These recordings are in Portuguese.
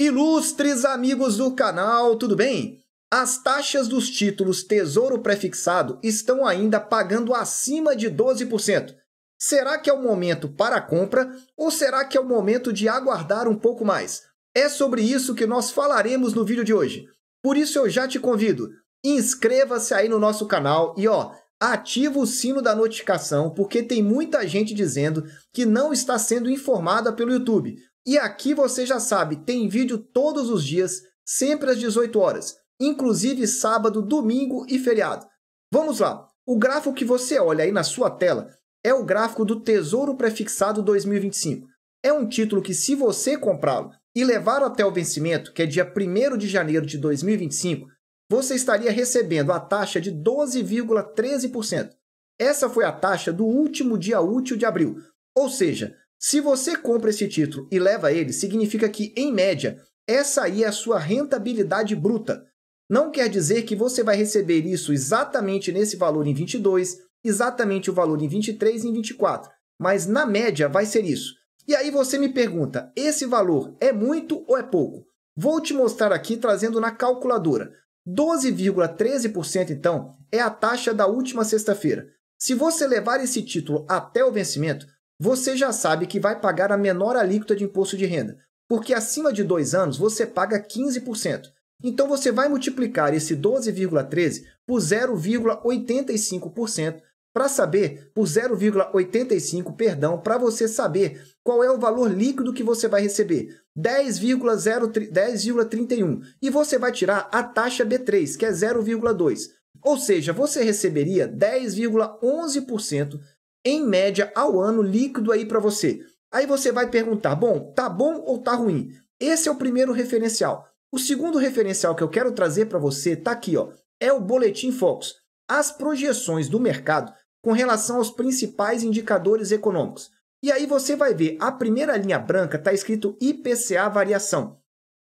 Ilustres amigos do canal, tudo bem? As taxas dos títulos Tesouro Prefixado estão ainda pagando acima de 12%. Será que é o momento para a compra ou será que é o momento de aguardar um pouco mais? É sobre isso que nós falaremos no vídeo de hoje. Por isso eu já te convido, inscreva-se aí no nosso canal e ó, ativa o sino da notificação porque tem muita gente dizendo que não está sendo informada pelo YouTube. E aqui você já sabe, tem vídeo todos os dias, sempre às 18 horas, inclusive sábado, domingo e feriado. Vamos lá. O gráfico que você olha aí na sua tela é o gráfico do Tesouro Prefixado 2025. É um título que se você comprá-lo e levar até o vencimento, que é dia 1 de janeiro de 2025, você estaria recebendo a taxa de 12,13%. Essa foi a taxa do último dia útil de abril, ou seja, se você compra esse título e leva ele, significa que, em média, essa aí é a sua rentabilidade bruta. Não quer dizer que você vai receber isso exatamente nesse valor em 22, exatamente o valor em 23 e em 24, mas na média vai ser isso. E aí você me pergunta, esse valor é muito ou é pouco? Vou te mostrar aqui trazendo na calculadora. 12,13% então é a taxa da última sexta-feira. Se você levar esse título até o vencimento, você já sabe que vai pagar a menor alíquota de imposto de renda, porque acima de dois anos você paga 15%. Então você vai multiplicar esse 12,13 por 0,85% para saber por 0,85, perdão, para você saber qual é o valor líquido que você vai receber, 10,31. 10 e você vai tirar a taxa B3, que é 0,2. Ou seja, você receberia 10,11% em média ao ano líquido aí para você. Aí você vai perguntar: bom, tá bom ou tá ruim? Esse é o primeiro referencial. O segundo referencial que eu quero trazer para você tá aqui, ó, é o boletim Focus. As projeções do mercado com relação aos principais indicadores econômicos. E aí você vai ver, a primeira linha branca está escrito IPCA variação.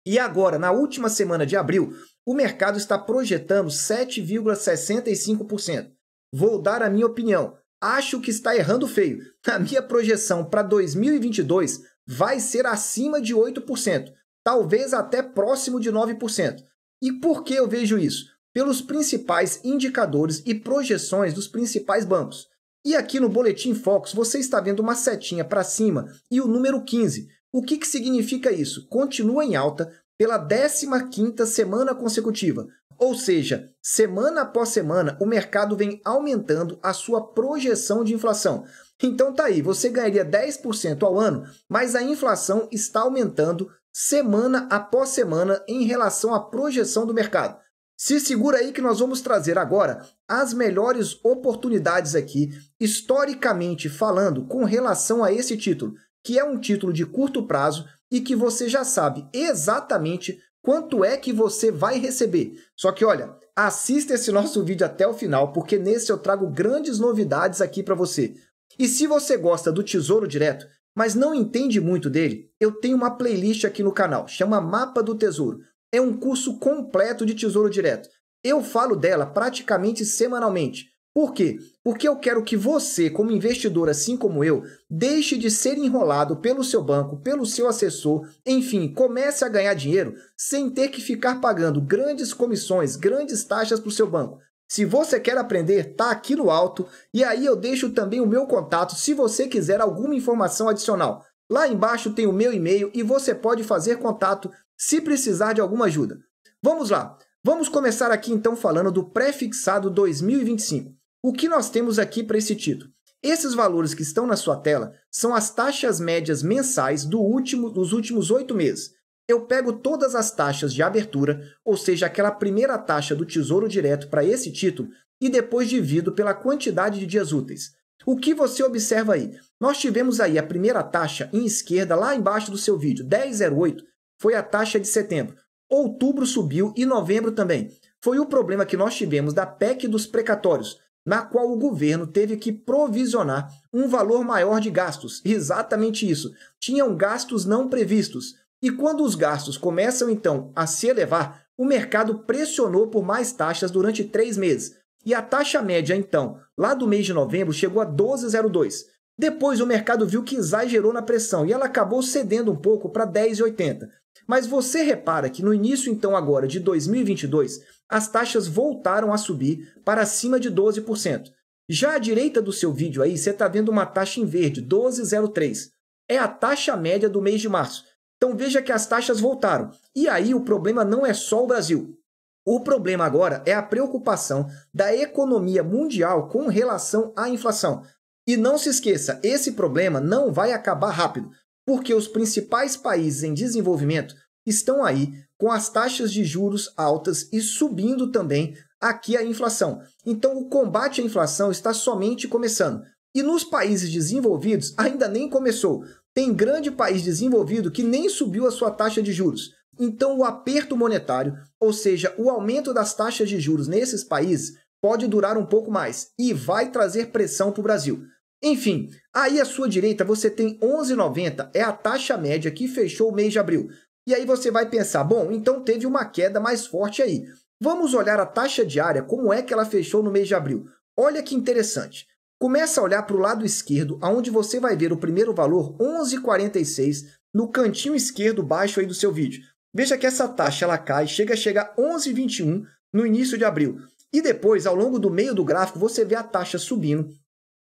E agora, na última semana de abril, o mercado está projetando 7,65%. Vou dar a minha opinião acho que está errando feio. A minha projeção para 2022 vai ser acima de 8%, talvez até próximo de 9%. E por que eu vejo isso? Pelos principais indicadores e projeções dos principais bancos. E aqui no Boletim Focus você está vendo uma setinha para cima e o número 15. O que, que significa isso? Continua em alta pela 15ª semana consecutiva, ou seja, semana após semana, o mercado vem aumentando a sua projeção de inflação. Então tá aí, você ganharia 10% ao ano, mas a inflação está aumentando semana após semana em relação à projeção do mercado. Se segura aí que nós vamos trazer agora as melhores oportunidades aqui, historicamente falando, com relação a esse título, que é um título de curto prazo e que você já sabe exatamente quanto é que você vai receber. Só que olha, assista esse nosso vídeo até o final, porque nesse eu trago grandes novidades aqui para você. E se você gosta do Tesouro Direto, mas não entende muito dele, eu tenho uma playlist aqui no canal, chama Mapa do Tesouro. É um curso completo de Tesouro Direto. Eu falo dela praticamente semanalmente. Por quê? Porque eu quero que você, como investidor, assim como eu, deixe de ser enrolado pelo seu banco, pelo seu assessor, enfim, comece a ganhar dinheiro sem ter que ficar pagando grandes comissões, grandes taxas para o seu banco. Se você quer aprender, tá aqui no alto e aí eu deixo também o meu contato se você quiser alguma informação adicional. Lá embaixo tem o meu e-mail e você pode fazer contato se precisar de alguma ajuda. Vamos lá. Vamos começar aqui então falando do pré-fixado 2025. O que nós temos aqui para esse título? Esses valores que estão na sua tela são as taxas médias mensais do último, dos últimos oito meses. Eu pego todas as taxas de abertura, ou seja, aquela primeira taxa do Tesouro Direto para esse título, e depois divido pela quantidade de dias úteis. O que você observa aí? Nós tivemos aí a primeira taxa em esquerda, lá embaixo do seu vídeo, 10,08, foi a taxa de setembro. Outubro subiu e novembro também. Foi o problema que nós tivemos da PEC dos precatórios, na qual o governo teve que provisionar um valor maior de gastos. Exatamente isso. Tinham gastos não previstos. E quando os gastos começam então a se elevar, o mercado pressionou por mais taxas durante três meses. E a taxa média, então, lá do mês de novembro, chegou a 12,02. Depois o mercado viu que exagerou na pressão e ela acabou cedendo um pouco para 10,80. Mas você repara que no início então agora de 2022, as taxas voltaram a subir para acima de 12%. Já à direita do seu vídeo aí, você está vendo uma taxa em verde, 12,03. É a taxa média do mês de março. Então veja que as taxas voltaram. E aí o problema não é só o Brasil. O problema agora é a preocupação da economia mundial com relação à inflação. E não se esqueça, esse problema não vai acabar rápido porque os principais países em desenvolvimento estão aí com as taxas de juros altas e subindo também aqui a inflação. Então, o combate à inflação está somente começando. E nos países desenvolvidos ainda nem começou. Tem grande país desenvolvido que nem subiu a sua taxa de juros. Então, o aperto monetário, ou seja, o aumento das taxas de juros nesses países, pode durar um pouco mais e vai trazer pressão para o Brasil. Enfim, aí à sua direita você tem 11,90, é a taxa média que fechou o mês de abril. E aí você vai pensar, bom, então teve uma queda mais forte aí. Vamos olhar a taxa diária, como é que ela fechou no mês de abril. Olha que interessante. Começa a olhar para o lado esquerdo, aonde você vai ver o primeiro valor 11,46 no cantinho esquerdo baixo aí do seu vídeo. Veja que essa taxa ela cai, chega a chegar 11,21 no início de abril. E depois, ao longo do meio do gráfico, você vê a taxa subindo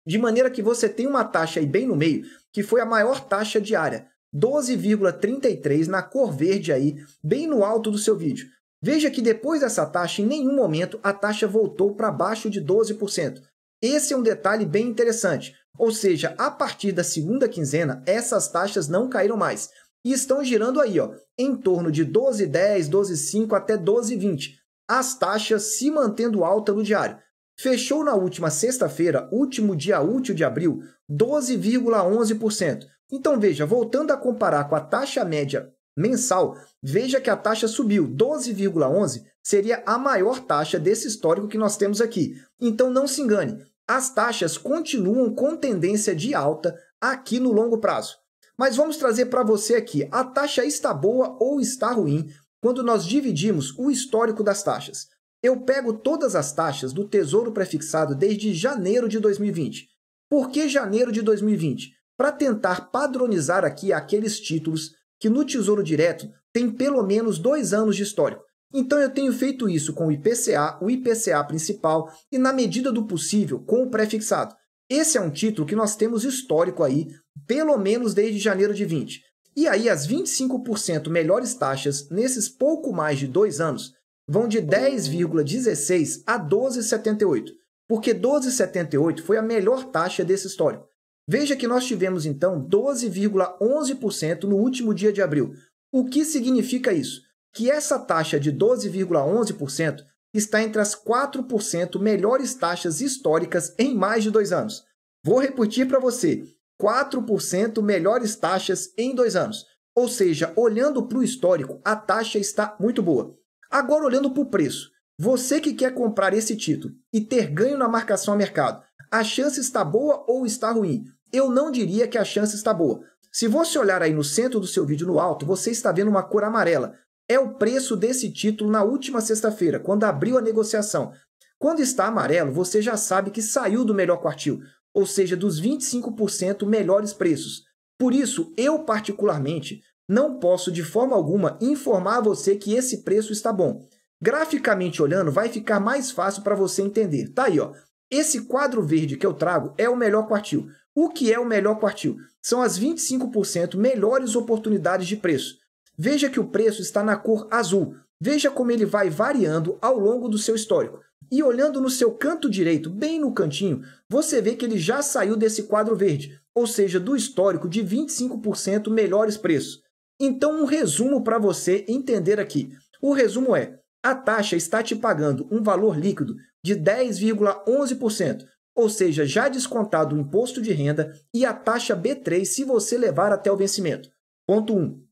de maneira que você tem uma taxa aí bem no meio, que foi a maior taxa diária, 12,33 na cor verde aí, bem no alto do seu vídeo. Veja que depois dessa taxa, em nenhum momento a taxa voltou para baixo de 12%. Esse é um detalhe bem interessante. Ou seja, a partir da segunda quinzena, essas taxas não caíram mais e estão girando aí, ó, em torno de 12,10, 12,5 até 12,20. As taxas se mantendo alta no diário fechou na última sexta-feira, último dia útil de abril, 12,11%. Então veja, voltando a comparar com a taxa média mensal, veja que a taxa subiu 12,11, seria a maior taxa desse histórico que nós temos aqui. Então não se engane, as taxas continuam com tendência de alta aqui no longo prazo. Mas vamos trazer para você aqui, a taxa está boa ou está ruim quando nós dividimos o histórico das taxas. Eu pego todas as taxas do Tesouro Prefixado desde janeiro de 2020. Por que janeiro de 2020? Para tentar padronizar aqui aqueles títulos que no Tesouro Direto tem pelo menos dois anos de histórico. Então eu tenho feito isso com o IPCA, o IPCA principal e, na medida do possível, com o prefixado. Esse é um título que nós temos histórico aí, pelo menos desde janeiro de 20. E aí, as 25% melhores taxas nesses pouco mais de dois anos vão de 10,16 a 12,78, porque 12,78 foi a melhor taxa desse histórico. Veja que nós tivemos então 12,11% no último dia de abril. O que significa isso? Que essa taxa de 12,11% está entre as 4% melhores taxas históricas em mais de dois anos. Vou repetir para você: 4% melhores taxas em dois anos. Ou seja, olhando para o histórico, a taxa está muito boa. Agora, olhando para o preço, você que quer comprar esse título e ter ganho na marcação a mercado, a chance está boa ou está ruim? Eu não diria que a chance está boa. Se você olhar aí no centro do seu vídeo no alto, você está vendo uma cor amarela. É o preço desse título na última sexta-feira, quando abriu a negociação. Quando está amarelo, você já sabe que saiu do melhor quartil, ou seja, dos 25% melhores preços. Por isso, eu particularmente não posso de forma alguma informar a você que esse preço está bom. Graficamente olhando, vai ficar mais fácil para você entender. Tá aí, ó. Esse quadro verde que eu trago é o melhor quartil. O que é o melhor quartil? São as 25% melhores oportunidades de preço. Veja que o preço está na cor azul. Veja como ele vai variando ao longo do seu histórico. E olhando no seu canto direito, bem no cantinho, você vê que ele já saiu desse quadro verde, ou seja, do histórico de 25% melhores preços. Então, um resumo para você entender aqui. O resumo é: a taxa está te pagando um valor líquido de 10,11%, ou seja, já descontado o imposto de renda e a taxa B3 se você levar até o vencimento. Ponto 1. Um,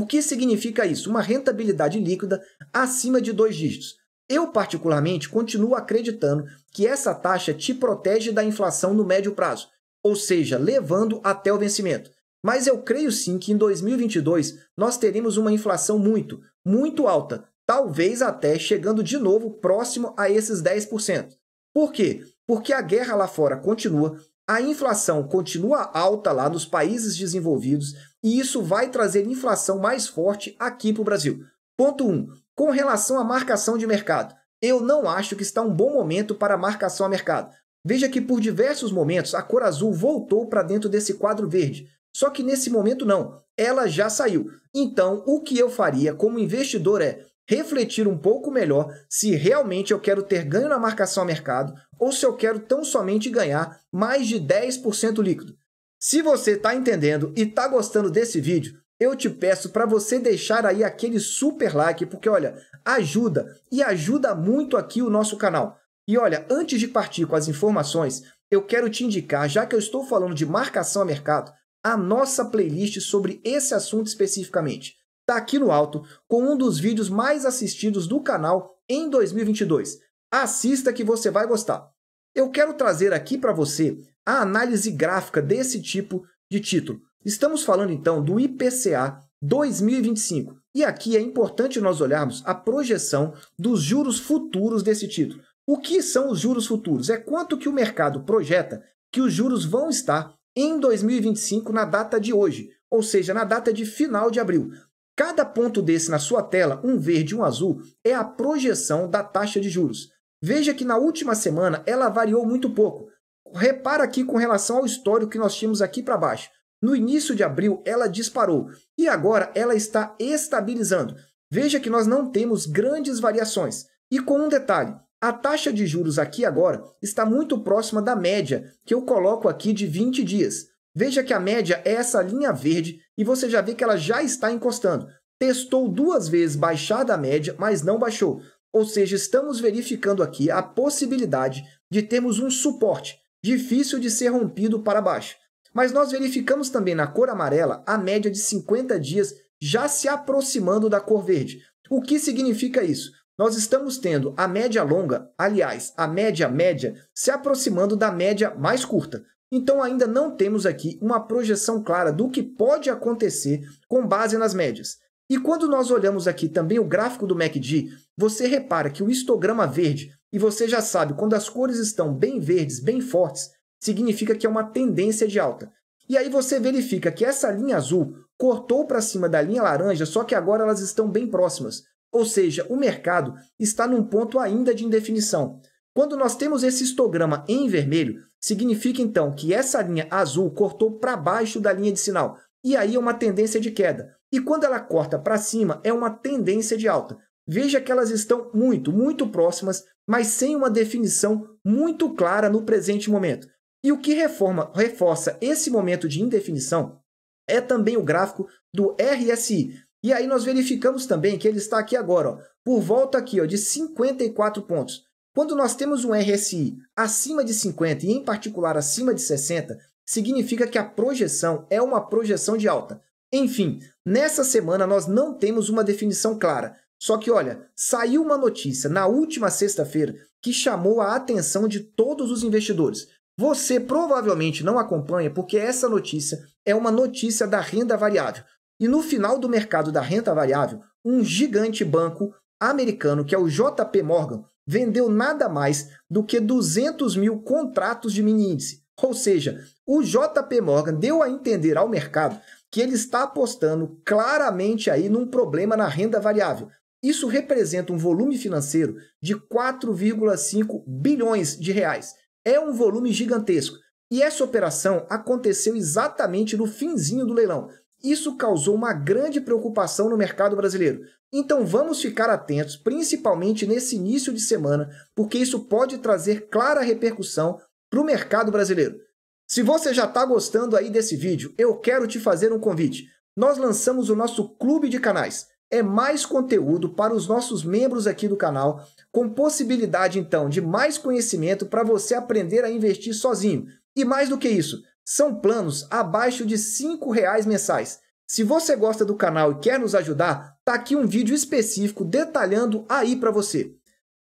o que significa isso? Uma rentabilidade líquida acima de dois dígitos. Eu, particularmente, continuo acreditando que essa taxa te protege da inflação no médio prazo, ou seja, levando até o vencimento. Mas eu creio sim que em 2022 nós teremos uma inflação muito, muito alta, talvez até chegando de novo próximo a esses 10%. Por quê? Porque a guerra lá fora continua, a inflação continua alta lá nos países desenvolvidos e isso vai trazer inflação mais forte aqui para o Brasil. Ponto 1. Um, com relação à marcação de mercado, eu não acho que está um bom momento para marcação a mercado. Veja que por diversos momentos a cor azul voltou para dentro desse quadro verde. Só que nesse momento não, ela já saiu. Então, o que eu faria como investidor é refletir um pouco melhor se realmente eu quero ter ganho na marcação a mercado ou se eu quero tão somente ganhar mais de 10% líquido. Se você está entendendo e está gostando desse vídeo, eu te peço para você deixar aí aquele super like, porque olha, ajuda e ajuda muito aqui o nosso canal. E olha, antes de partir com as informações, eu quero te indicar, já que eu estou falando de marcação a mercado, a nossa playlist sobre esse assunto especificamente. Está aqui no alto, com um dos vídeos mais assistidos do canal em 2022. Assista que você vai gostar. Eu quero trazer aqui para você a análise gráfica desse tipo de título. Estamos falando então do IPCA 2025. E aqui é importante nós olharmos a projeção dos juros futuros desse título. O que são os juros futuros? É quanto que o mercado projeta que os juros vão estar em 2025 na data de hoje, ou seja, na data de final de abril. Cada ponto desse na sua tela, um verde e um azul, é a projeção da taxa de juros. Veja que na última semana ela variou muito pouco. Repara aqui com relação ao histórico que nós tínhamos aqui para baixo. No início de abril ela disparou e agora ela está estabilizando. Veja que nós não temos grandes variações. E com um detalhe, a taxa de juros aqui agora está muito próxima da média, que eu coloco aqui de 20 dias. Veja que a média é essa linha verde e você já vê que ela já está encostando. Testou duas vezes baixar da média, mas não baixou. Ou seja, estamos verificando aqui a possibilidade de termos um suporte difícil de ser rompido para baixo. Mas nós verificamos também na cor amarela a média de 50 dias já se aproximando da cor verde. O que significa isso? nós estamos tendo a média longa, aliás, a média média, se aproximando da média mais curta. Então ainda não temos aqui uma projeção clara do que pode acontecer com base nas médias. E quando nós olhamos aqui também o gráfico do MACD, você repara que o histograma verde, e você já sabe, quando as cores estão bem verdes, bem fortes, significa que é uma tendência de alta. E aí você verifica que essa linha azul cortou para cima da linha laranja, só que agora elas estão bem próximas. Ou seja, o mercado está num ponto ainda de indefinição. Quando nós temos esse histograma em vermelho, significa então que essa linha azul cortou para baixo da linha de sinal, e aí é uma tendência de queda. E quando ela corta para cima, é uma tendência de alta. Veja que elas estão muito, muito próximas, mas sem uma definição muito clara no presente momento. E o que reforma, reforça esse momento de indefinição é também o gráfico do RSI, e aí nós verificamos também que ele está aqui agora, ó, por volta aqui ó, de 54 pontos. Quando nós temos um RSI acima de 50 e em particular acima de 60, significa que a projeção é uma projeção de alta. Enfim, nessa semana nós não temos uma definição clara. Só que olha, saiu uma notícia na última sexta-feira que chamou a atenção de todos os investidores. Você provavelmente não acompanha porque essa notícia é uma notícia da renda variável. E no final do mercado da renta variável, um gigante banco americano, que é o JP Morgan, vendeu nada mais do que 200 mil contratos de mini índice. Ou seja, o JP Morgan deu a entender ao mercado que ele está apostando claramente aí num problema na renda variável. Isso representa um volume financeiro de 4,5 bilhões de reais. É um volume gigantesco. E essa operação aconteceu exatamente no finzinho do leilão. Isso causou uma grande preocupação no mercado brasileiro. Então vamos ficar atentos, principalmente nesse início de semana, porque isso pode trazer clara repercussão para o mercado brasileiro. Se você já está gostando aí desse vídeo, eu quero te fazer um convite. Nós lançamos o nosso clube de canais. É mais conteúdo para os nossos membros aqui do canal, com possibilidade então de mais conhecimento para você aprender a investir sozinho. E mais do que isso, são planos abaixo de R$ 5,00 mensais. Se você gosta do canal e quer nos ajudar, tá aqui um vídeo específico detalhando aí para você.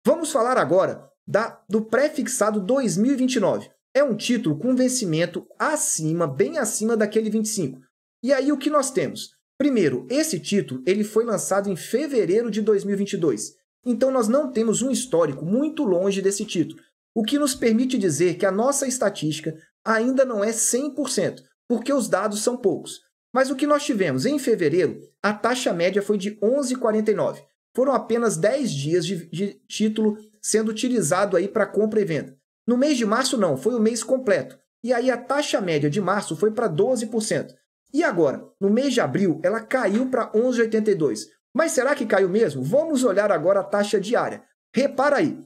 Vamos falar agora da, do pré-fixado 2029. É um título com vencimento acima, bem acima daquele 25. E aí o que nós temos? Primeiro, esse título ele foi lançado em fevereiro de 2022. Então nós não temos um histórico muito longe desse título, o que nos permite dizer que a nossa estatística ainda não é 100%, porque os dados são poucos. Mas o que nós tivemos em fevereiro, a taxa média foi de 11,49. Foram apenas 10 dias de, de título sendo utilizado aí para compra e venda. No mês de março não, foi o mês completo. E aí a taxa média de março foi para 12%. E agora, no mês de abril, ela caiu para 11,82. Mas será que caiu mesmo? Vamos olhar agora a taxa diária. Repara aí.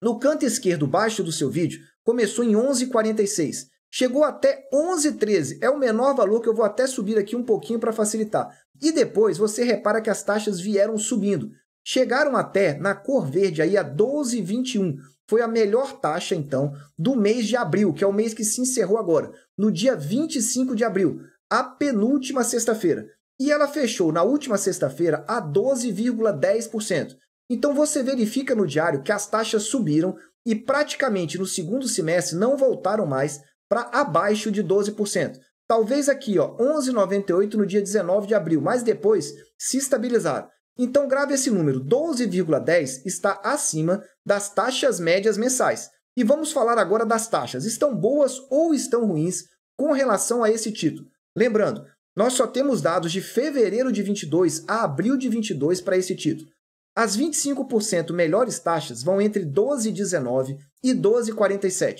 No canto esquerdo baixo do seu vídeo, começou em 11,46 Chegou até 11,13, é o menor valor que eu vou até subir aqui um pouquinho para facilitar. E depois você repara que as taxas vieram subindo. Chegaram até, na cor verde, aí a 12,21. Foi a melhor taxa, então, do mês de abril, que é o mês que se encerrou agora, no dia 25 de abril, a penúltima sexta-feira. E ela fechou na última sexta-feira a 12,10%. Então você verifica no diário que as taxas subiram e praticamente no segundo semestre não voltaram mais para abaixo de 12%. Talvez aqui, ó, 11,98 no dia 19 de abril, mas depois se estabilizaram. Então grave esse número, 12,10 está acima das taxas médias mensais. E vamos falar agora das taxas. Estão boas ou estão ruins com relação a esse título? Lembrando, nós só temos dados de fevereiro de 22 a abril de 22 para esse título. As 25% melhores taxas vão entre 12,19 e 12,47.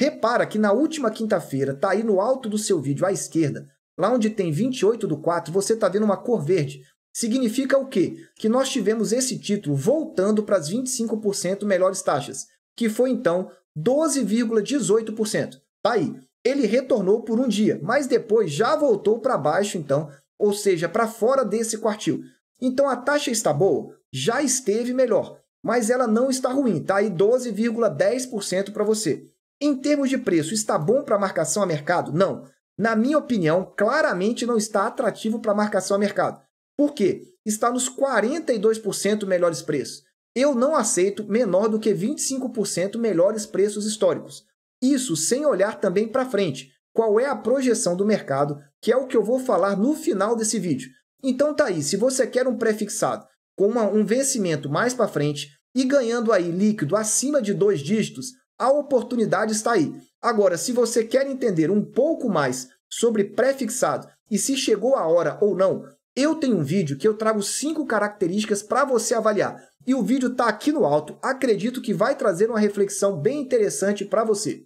Repara que na última quinta-feira, está aí no alto do seu vídeo à esquerda, lá onde tem 28 do 4, você está vendo uma cor verde. Significa o quê? Que nós tivemos esse título voltando para as 25% melhores taxas, que foi então 12,18%. Tá aí. Ele retornou por um dia, mas depois já voltou para baixo então, ou seja, para fora desse quartil. Então a taxa está boa, já esteve melhor, mas ela não está ruim, tá aí 12,10% para você. Em termos de preço, está bom para marcação a mercado? Não. Na minha opinião, claramente não está atrativo para marcação a mercado. Por quê? Está nos 42% melhores preços. Eu não aceito menor do que 25% melhores preços históricos. Isso sem olhar também para frente. Qual é a projeção do mercado, que é o que eu vou falar no final desse vídeo. Então tá aí, se você quer um prefixado com uma, um vencimento mais para frente e ganhando aí líquido acima de dois dígitos, a oportunidade está aí. Agora, se você quer entender um pouco mais sobre prefixado e se chegou a hora ou não, eu tenho um vídeo que eu trago cinco características para você avaliar. E o vídeo está aqui no alto. Acredito que vai trazer uma reflexão bem interessante para você.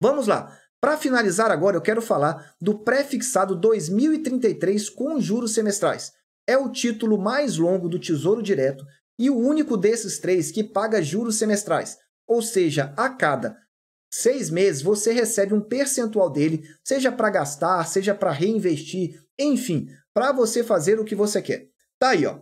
Vamos lá. Para finalizar agora, eu quero falar do prefixado 2033 com juros semestrais. É o título mais longo do Tesouro Direto e o único desses três que paga juros semestrais ou seja, a cada seis meses você recebe um percentual dele, seja para gastar, seja para reinvestir, enfim, para você fazer o que você quer. Tá aí, ó.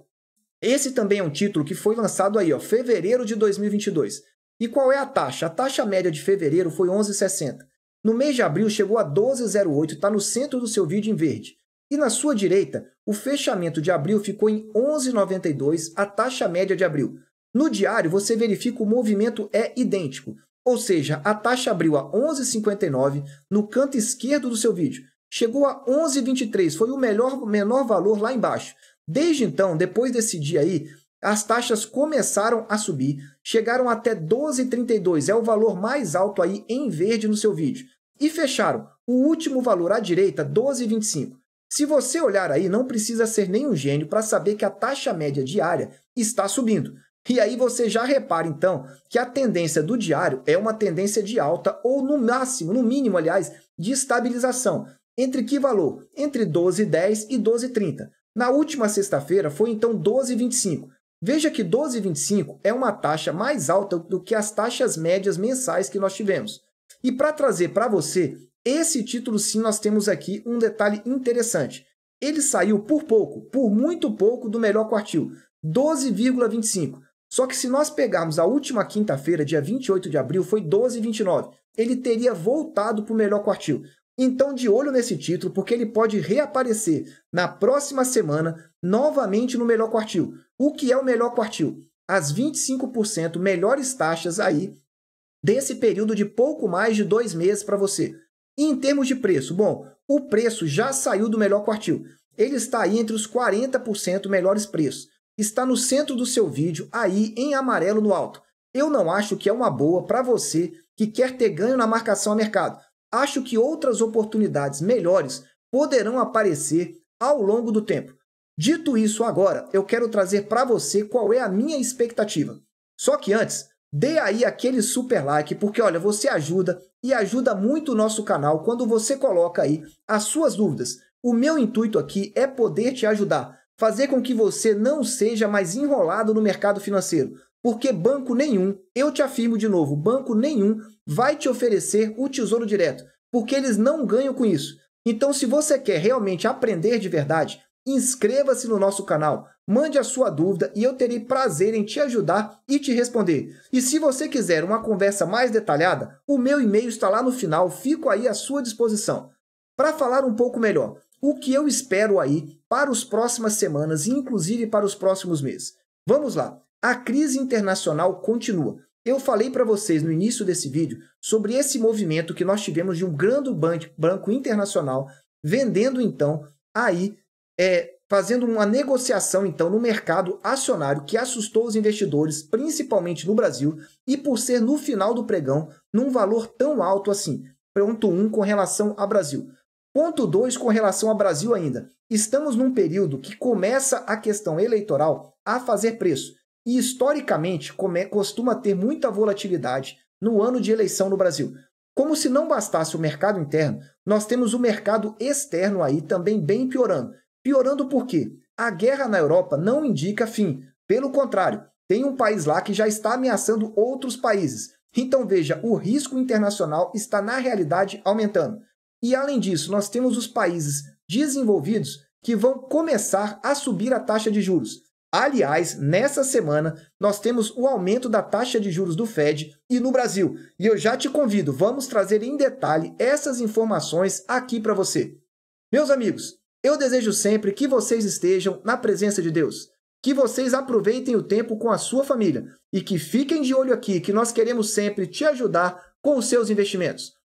Esse também é um título que foi lançado aí, ó, fevereiro de 2022. E qual é a taxa? A taxa média de fevereiro foi 11,60. No mês de abril chegou a 12,08, está no centro do seu vídeo em verde. E na sua direita, o fechamento de abril ficou em 11,92, a taxa média de abril. No diário, você verifica que o movimento é idêntico, ou seja, a taxa abriu a 11,59 no canto esquerdo do seu vídeo. Chegou a 11,23, foi o melhor, menor valor lá embaixo. Desde então, depois desse dia aí, as taxas começaram a subir, chegaram até 12,32, é o valor mais alto aí em verde no seu vídeo. E fecharam. O último valor à direita, 12,25. Se você olhar aí, não precisa ser nenhum gênio para saber que a taxa média diária está subindo. E aí você já repara então que a tendência do diário é uma tendência de alta ou no máximo, no mínimo, aliás, de estabilização. Entre que valor? Entre 12,10 e 12,30. Na última sexta-feira foi então 12,25. Veja que 12,25 é uma taxa mais alta do que as taxas médias mensais que nós tivemos. E para trazer para você esse título, sim, nós temos aqui um detalhe interessante. Ele saiu por pouco, por muito pouco do melhor quartil, 12,25. Só que se nós pegarmos a última quinta-feira, dia 28 de abril, foi 12 e 29. Ele teria voltado para o melhor quartil. Então, de olho nesse título, porque ele pode reaparecer na próxima semana, novamente no melhor quartil. O que é o melhor quartil? As 25% melhores taxas aí desse período de pouco mais de dois meses para você. E em termos de preço, bom, o preço já saiu do melhor quartil. Ele está aí entre os 40% melhores preços está no centro do seu vídeo, aí em amarelo no alto. Eu não acho que é uma boa para você que quer ter ganho na marcação a mercado. Acho que outras oportunidades melhores poderão aparecer ao longo do tempo. Dito isso, agora eu quero trazer para você qual é a minha expectativa. Só que antes, dê aí aquele super like, porque olha, você ajuda e ajuda muito o nosso canal quando você coloca aí as suas dúvidas. O meu intuito aqui é poder te ajudar fazer com que você não seja mais enrolado no mercado financeiro. Porque banco nenhum, eu te afirmo de novo, banco nenhum vai te oferecer o Tesouro Direto, porque eles não ganham com isso. Então, se você quer realmente aprender de verdade, inscreva-se no nosso canal, mande a sua dúvida e eu terei prazer em te ajudar e te responder. E se você quiser uma conversa mais detalhada, o meu e-mail está lá no final, fico aí à sua disposição. Para falar um pouco melhor o que eu espero aí para as próximas semanas, inclusive para os próximos meses. Vamos lá. A crise internacional continua. Eu falei para vocês no início desse vídeo sobre esse movimento que nós tivemos de um grande banco internacional vendendo então aí é, fazendo uma negociação então no mercado acionário que assustou os investidores, principalmente no Brasil, e por ser no final do pregão num valor tão alto assim, ponto 1 um com relação ao Brasil. Ponto 2 com relação ao Brasil ainda. Estamos num período que começa a questão eleitoral a fazer preço e historicamente costuma ter muita volatilidade no ano de eleição no Brasil. Como se não bastasse o mercado interno, nós temos o mercado externo aí também bem piorando. Piorando por quê? A guerra na Europa não indica fim. Pelo contrário, tem um país lá que já está ameaçando outros países. Então veja, o risco internacional está na realidade aumentando. E além disso, nós temos os países desenvolvidos que vão começar a subir a taxa de juros. Aliás, nessa semana nós temos o aumento da taxa de juros do Fed e no Brasil. E eu já te convido, vamos trazer em detalhe essas informações aqui para você. Meus amigos, eu desejo sempre que vocês estejam na presença de Deus, que vocês aproveitem o tempo com a sua família e que fiquem de olho aqui que nós queremos sempre te ajudar com os seus investimentos.